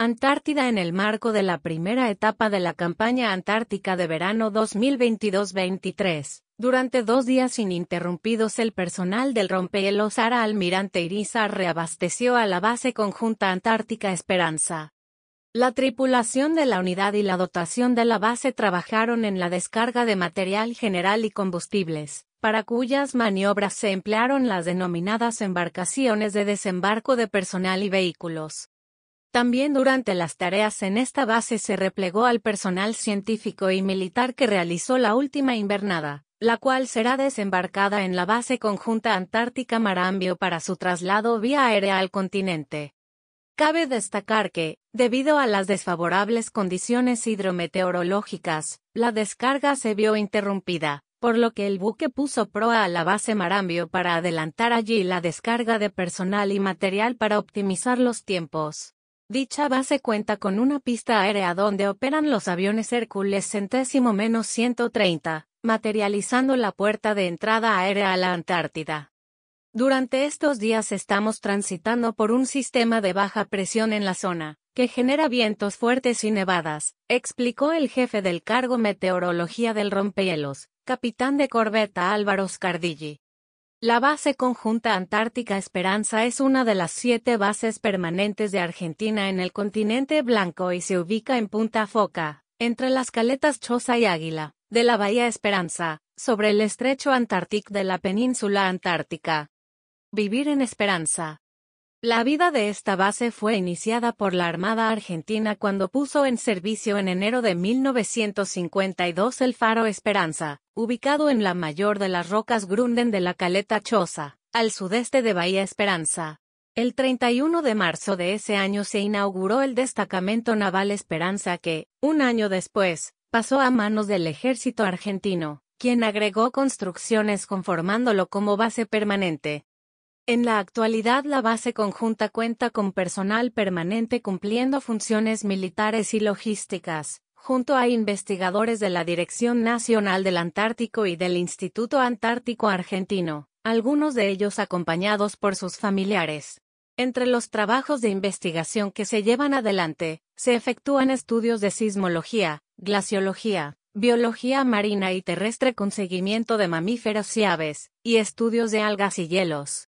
Antártida en el marco de la primera etapa de la campaña antártica de verano 2022-23. Durante dos días ininterrumpidos el personal del rompehielos Ara Almirante Irizar reabasteció a la base conjunta antártica Esperanza. La tripulación de la unidad y la dotación de la base trabajaron en la descarga de material general y combustibles, para cuyas maniobras se emplearon las denominadas embarcaciones de desembarco de personal y vehículos. También durante las tareas en esta base se replegó al personal científico y militar que realizó la última invernada, la cual será desembarcada en la base conjunta Antártica Marambio para su traslado vía aérea al continente. Cabe destacar que, debido a las desfavorables condiciones hidrometeorológicas, la descarga se vio interrumpida, por lo que el buque puso proa a la base Marambio para adelantar allí la descarga de personal y material para optimizar los tiempos. Dicha base cuenta con una pista aérea donde operan los aviones Hércules centésimo menos 130, materializando la puerta de entrada aérea a la Antártida. Durante estos días estamos transitando por un sistema de baja presión en la zona, que genera vientos fuertes y nevadas, explicó el jefe del cargo meteorología del rompehielos, capitán de corbeta Álvaro Scardilli. La base conjunta Antártica Esperanza es una de las siete bases permanentes de Argentina en el continente blanco y se ubica en Punta Foca, entre las caletas Choza y Águila, de la Bahía Esperanza, sobre el estrecho Antártico de la península Antártica. Vivir en Esperanza, la vida de esta base fue iniciada por la Armada Argentina cuando puso en servicio en enero de 1952 el Faro Esperanza, ubicado en la mayor de las rocas Grunden de la Caleta Choza, al sudeste de Bahía Esperanza. El 31 de marzo de ese año se inauguró el destacamento naval Esperanza que, un año después, pasó a manos del ejército argentino, quien agregó construcciones conformándolo como base permanente. En la actualidad la base conjunta cuenta con personal permanente cumpliendo funciones militares y logísticas, junto a investigadores de la Dirección Nacional del Antártico y del Instituto Antártico Argentino, algunos de ellos acompañados por sus familiares. Entre los trabajos de investigación que se llevan adelante, se efectúan estudios de sismología, glaciología, biología marina y terrestre con seguimiento de mamíferos y aves, y estudios de algas y hielos.